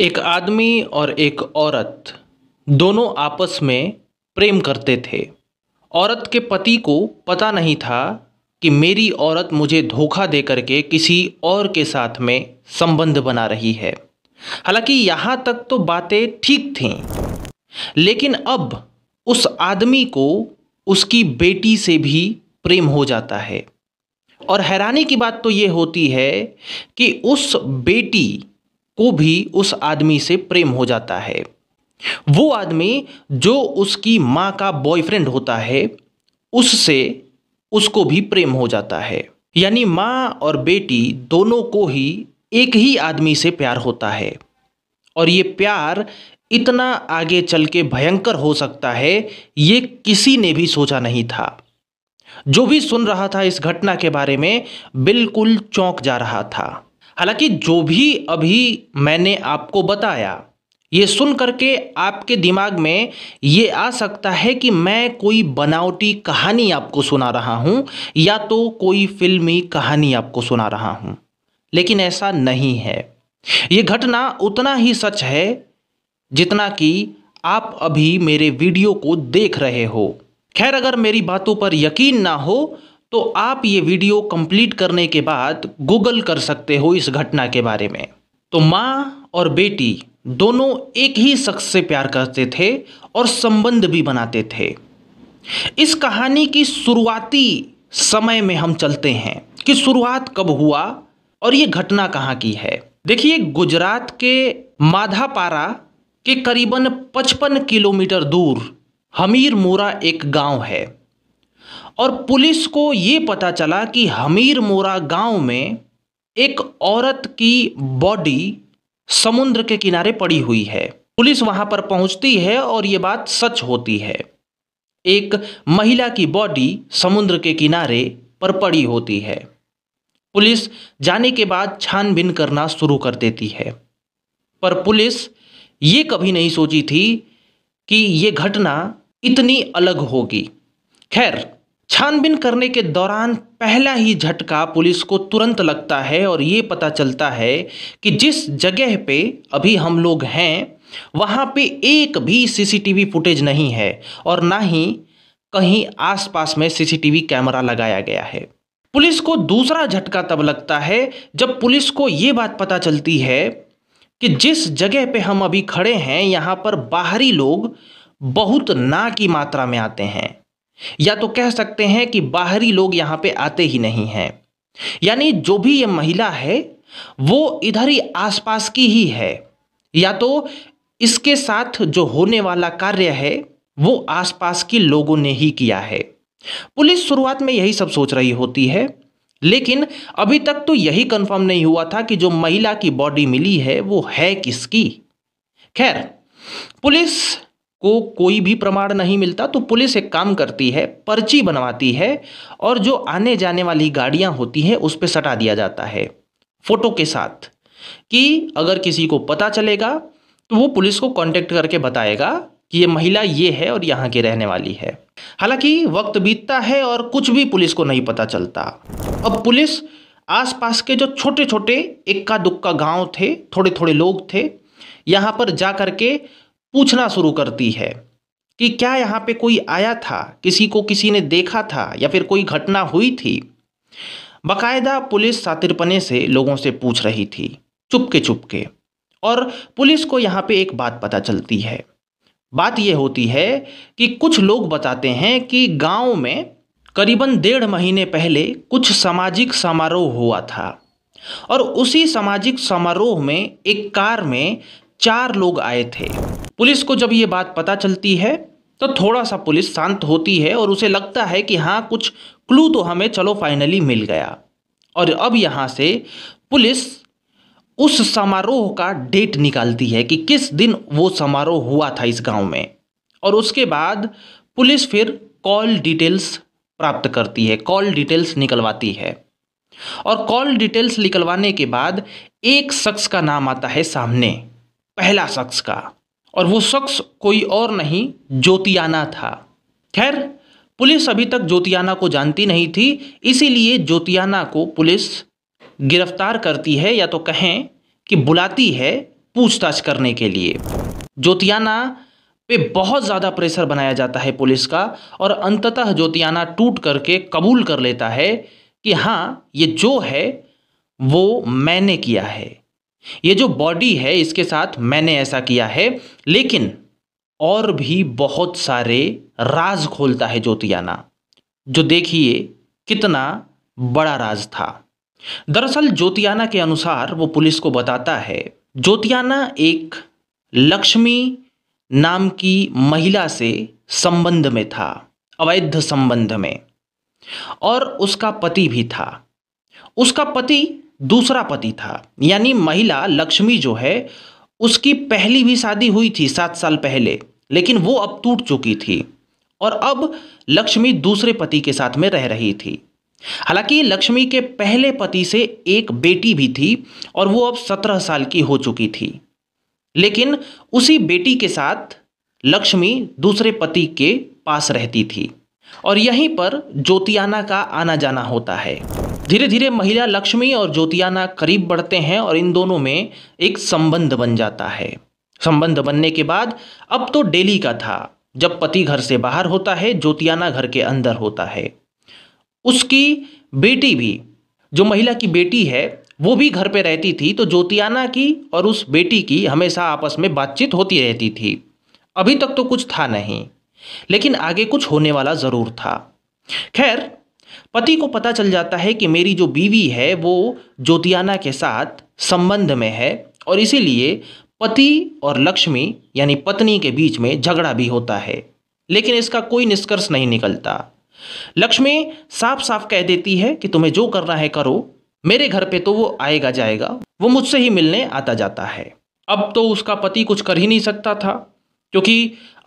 एक आदमी और एक औरत दोनों आपस में प्रेम करते थे औरत के पति को पता नहीं था कि मेरी औरत मुझे धोखा दे करके किसी और के साथ में संबंध बना रही है हालांकि यहाँ तक तो बातें ठीक थीं लेकिन अब उस आदमी को उसकी बेटी से भी प्रेम हो जाता है और हैरानी की बात तो ये होती है कि उस बेटी को भी उस आदमी से प्रेम हो जाता है वो आदमी जो उसकी माँ का बॉयफ्रेंड होता है उससे उसको भी प्रेम हो जाता है यानी माँ और बेटी दोनों को ही एक ही आदमी से प्यार होता है और ये प्यार इतना आगे चल के भयंकर हो सकता है ये किसी ने भी सोचा नहीं था जो भी सुन रहा था इस घटना के बारे में बिल्कुल चौंक जा रहा था हालांकि जो भी अभी मैंने आपको बताया ये सुन करके आपके दिमाग में ये आ सकता है कि मैं कोई बनावटी कहानी आपको सुना रहा हूँ या तो कोई फिल्मी कहानी आपको सुना रहा हूँ लेकिन ऐसा नहीं है ये घटना उतना ही सच है जितना कि आप अभी मेरे वीडियो को देख रहे हो खैर अगर मेरी बातों पर यकीन ना हो तो आप ये वीडियो कंप्लीट करने के बाद गूगल कर सकते हो इस घटना के बारे में तो माँ और बेटी दोनों एक ही शख्स से प्यार करते थे और संबंध भी बनाते थे इस कहानी की शुरुआती समय में हम चलते हैं कि शुरुआत कब हुआ और ये घटना कहाँ की है देखिए गुजरात के माधापारा के करीबन 55 किलोमीटर दूर हमीरमोरा एक गांव है और पुलिस को ये पता चला कि हमीर मोरा गांव में एक औरत की बॉडी समुद्र के किनारे पड़ी हुई है पुलिस वहां पर पहुंचती है और ये बात सच होती है एक महिला की बॉडी समुद्र के किनारे पर पड़ी होती है पुलिस जाने के बाद छानबीन करना शुरू कर देती है पर पुलिस ये कभी नहीं सोची थी कि ये घटना इतनी अलग होगी खैर छानबीन करने के दौरान पहला ही झटका पुलिस को तुरंत लगता है और ये पता चलता है कि जिस जगह पे अभी हम लोग हैं वहाँ पे एक भी सीसीटीवी फुटेज नहीं है और ना ही कहीं आसपास में सीसीटीवी कैमरा लगाया गया है पुलिस को दूसरा झटका तब लगता है जब पुलिस को ये बात पता चलती है कि जिस जगह पे हम अभी खड़े हैं यहाँ पर बाहरी लोग बहुत ना की मात्रा में आते हैं या तो कह सकते हैं कि बाहरी लोग यहां पे आते ही नहीं हैं यानी जो भी ये महिला है वो इधर ही आसपास की ही है या तो इसके साथ जो होने वाला कार्य है वो आसपास के लोगों ने ही किया है पुलिस शुरुआत में यही सब सोच रही होती है लेकिन अभी तक तो यही कंफर्म नहीं हुआ था कि जो महिला की बॉडी मिली है वो है किसकी खैर पुलिस को कोई भी प्रमाण नहीं मिलता तो पुलिस एक काम करती है पर्ची बनवाती है और जो आने जाने वाली गाड़ियां होती हैं उस पर सटा दिया जाता है फोटो के साथ कि अगर किसी को पता चलेगा तो वो पुलिस को कांटेक्ट करके बताएगा कि ये महिला ये है और यहाँ की रहने वाली है हालांकि वक्त बीतता है और कुछ भी पुलिस को नहीं पता चलता अब पुलिस आसपास के जो छोटे छोटे इक्का दुक्का गांव थे थोड़े थोड़े लोग थे यहाँ पर जा करके पूछना शुरू करती है कि क्या यहाँ पे कोई आया था किसी को किसी ने देखा था या फिर कोई घटना हुई थी बकायदा पुलिस सातिरपने से लोगों से पूछ रही थी चुपके चुपके और पुलिस को यहाँ पे एक बात पता चलती है बात यह होती है कि कुछ लोग बताते हैं कि गांव में करीबन डेढ़ महीने पहले कुछ सामाजिक समारोह हुआ था और उसी सामाजिक समारोह में एक कार में चार लोग आए थे पुलिस को जब ये बात पता चलती है तो थोड़ा सा पुलिस शांत होती है और उसे लगता है कि हाँ कुछ क्लू तो हमें चलो फाइनली मिल गया और अब यहाँ से पुलिस उस समारोह का डेट निकालती है कि किस दिन वो समारोह हुआ था इस गांव में और उसके बाद पुलिस फिर कॉल डिटेल्स प्राप्त करती है कॉल डिटेल्स निकलवाती है और कॉल डिटेल्स निकलवाने के बाद एक शख्स का नाम आता है सामने पहला शख्स का और वो शख्स कोई और नहीं ज्योतियाना था खैर पुलिस अभी तक ज्योतियाना को जानती नहीं थी इसीलिए ज्योतियाना को पुलिस गिरफ्तार करती है या तो कहें कि बुलाती है पूछताछ करने के लिए ज्योतियाना पे बहुत ज़्यादा प्रेशर बनाया जाता है पुलिस का और अंततः ज्योतियाना टूट करके कबूल कर लेता है कि हाँ ये जो है वो मैंने किया है ये जो बॉडी है इसके साथ मैंने ऐसा किया है लेकिन और भी बहुत सारे राज खोलता है ज्योतियाना जो देखिए कितना बड़ा राज था दरअसल ज्योतियाना के अनुसार वो पुलिस को बताता है ज्योतियाना एक लक्ष्मी नाम की महिला से संबंध में था अवैध संबंध में और उसका पति भी था उसका पति दूसरा पति था यानी महिला लक्ष्मी जो है उसकी पहली भी शादी हुई थी सात साल पहले लेकिन वो अब टूट चुकी थी और अब लक्ष्मी दूसरे पति के साथ में रह रही थी हालांकि लक्ष्मी के पहले पति से एक बेटी भी थी और वो अब सत्रह साल की हो चुकी थी लेकिन उसी बेटी के साथ लक्ष्मी दूसरे पति के पास रहती थी और यहीं पर ज्योतियाना का आना जाना होता है धीरे धीरे महिला लक्ष्मी और ज्योतियाना करीब बढ़ते हैं और इन दोनों में एक संबंध बन जाता है संबंध बनने के बाद अब तो डेली का था जब पति घर से बाहर होता है ज्योतियाना घर के अंदर होता है उसकी बेटी भी जो महिला की बेटी है वो भी घर पे रहती थी तो ज्योतियाना की और उस बेटी की हमेशा आपस में बातचीत होती रहती थी अभी तक तो कुछ था नहीं लेकिन आगे कुछ होने वाला ज़रूर था खैर पति को पता चल जाता है कि मेरी जो बीवी है वो ज्योतियाना के साथ संबंध में है और इसीलिए पति और लक्ष्मी यानी पत्नी के बीच में झगड़ा भी होता है लेकिन इसका कोई निष्कर्ष नहीं निकलता लक्ष्मी साफ साफ कह देती है कि तुम्हें जो करना है करो मेरे घर पे तो वो आएगा जाएगा वो मुझसे ही मिलने आता जाता है अब तो उसका पति कुछ कर ही नहीं सकता था क्योंकि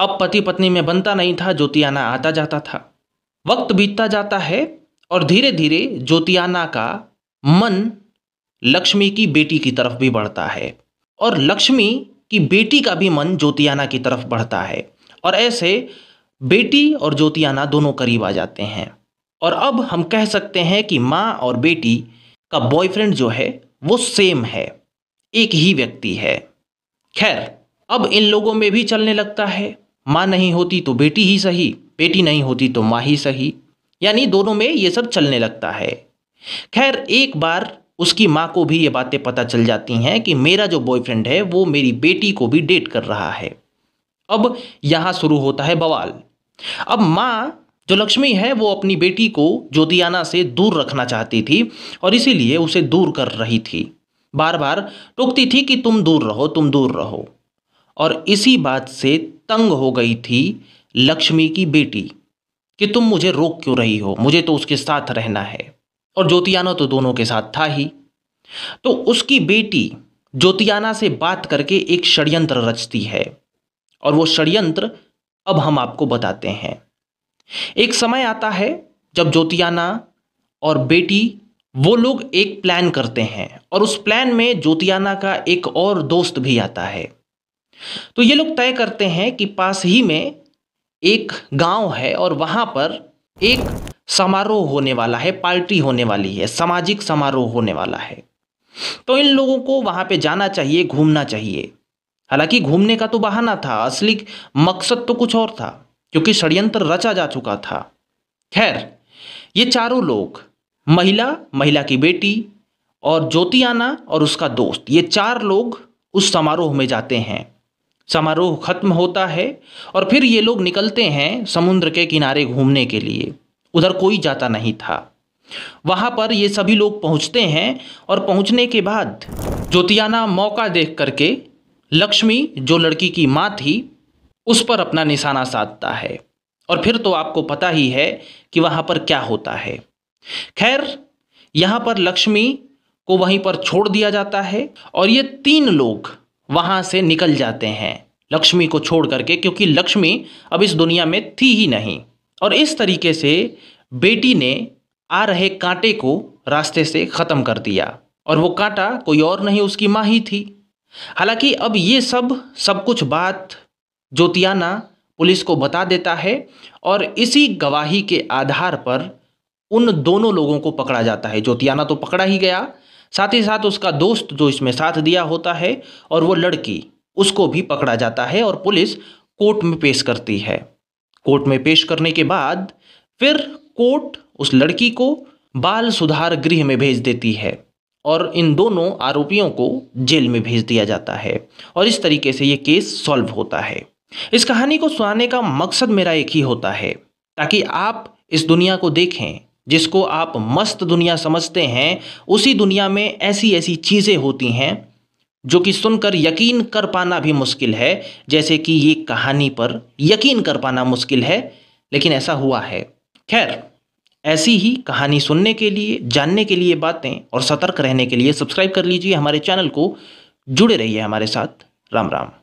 अब पति पत्नी में बनता नहीं था ज्योतियाना आता जाता था वक्त बीतता जाता है और धीरे धीरे ज्योतियाना का मन लक्ष्मी की बेटी की तरफ भी बढ़ता है और लक्ष्मी की बेटी का भी मन ज्योतियाना की तरफ बढ़ता है और ऐसे बेटी और ज्योतियाना दोनों करीब आ जाते हैं और अब हम कह सकते हैं कि माँ और बेटी का बॉयफ्रेंड जो है वो सेम है एक ही व्यक्ति है खैर अब इन लोगों में भी चलने लगता है माँ नहीं होती तो बेटी ही सही बेटी नहीं होती तो माँ ही सही यानी दोनों में ये सब चलने लगता है खैर एक बार उसकी माँ को भी ये बातें पता चल जाती हैं कि मेरा जो बॉयफ्रेंड है वो मेरी बेटी को भी डेट कर रहा है अब यहाँ शुरू होता है बवाल अब माँ जो लक्ष्मी है वो अपनी बेटी को ज्योतियाना से दूर रखना चाहती थी और इसीलिए उसे दूर कर रही थी बार बार टोकती थी कि तुम दूर रहो तुम दूर रहो और इसी बात से तंग हो गई थी लक्ष्मी की बेटी कि तुम मुझे रोक क्यों रही हो मुझे तो उसके साथ रहना है और ज्योतियाना तो दोनों के साथ था ही तो उसकी बेटी ज्योतियाना से बात करके एक षड्यंत्र रचती है और वो षड्यंत्र अब हम आपको बताते हैं एक समय आता है जब ज्योतियाना और बेटी वो लोग एक प्लान करते हैं और उस प्लान में ज्योतियाना का एक और दोस्त भी आता है तो ये लोग तय करते हैं कि पास ही में एक गांव है और वहां पर एक समारोह होने वाला है पार्टी होने वाली है सामाजिक समारोह होने वाला है तो इन लोगों को वहां पे जाना चाहिए घूमना चाहिए हालांकि घूमने का तो बहाना था असली मकसद तो कुछ और था क्योंकि षड्यंत्र रचा जा चुका था खैर ये चारों लोग महिला महिला की बेटी और ज्योति आना और उसका दोस्त ये चार लोग उस समारोह में जाते हैं समारोह खत्म होता है और फिर ये लोग निकलते हैं समुद्र के किनारे घूमने के लिए उधर कोई जाता नहीं था वहाँ पर ये सभी लोग पहुँचते हैं और पहुँचने के बाद ज्योतियाना मौका देख करके लक्ष्मी जो लड़की की माँ थी उस पर अपना निशाना साधता है और फिर तो आपको पता ही है कि वहाँ पर क्या होता है खैर यहाँ पर लक्ष्मी को वहीं पर छोड़ दिया जाता है और ये तीन लोग वहाँ से निकल जाते हैं लक्ष्मी को छोड़ करके क्योंकि लक्ष्मी अब इस दुनिया में थी ही नहीं और इस तरीके से बेटी ने आ रहे कांटे को रास्ते से ख़त्म कर दिया और वो कांटा कोई और नहीं उसकी माँ ही थी हालांकि अब ये सब सब कुछ बात ज्योतियाना पुलिस को बता देता है और इसी गवाही के आधार पर उन दोनों लोगों को पकड़ा जाता है ज्योतियाना तो पकड़ा ही गया साथ ही साथ उसका दोस्त जो इसमें साथ दिया होता है और वो लड़की उसको भी पकड़ा जाता है और पुलिस कोर्ट में पेश करती है कोर्ट में पेश करने के बाद फिर कोर्ट उस लड़की को बाल सुधार गृह में भेज देती है और इन दोनों आरोपियों को जेल में भेज दिया जाता है और इस तरीके से ये केस सॉल्व होता है इस कहानी को सुनाने का मकसद मेरा एक ही होता है ताकि आप इस दुनिया को देखें जिसको आप मस्त दुनिया समझते हैं उसी दुनिया में ऐसी ऐसी चीज़ें होती हैं जो कि सुनकर यकीन कर पाना भी मुश्किल है जैसे कि ये कहानी पर यकीन कर पाना मुश्किल है लेकिन ऐसा हुआ है खैर ऐसी ही कहानी सुनने के लिए जानने के लिए बातें और सतर्क रहने के लिए सब्सक्राइब कर लीजिए हमारे चैनल को जुड़े रहिए हमारे साथ राम राम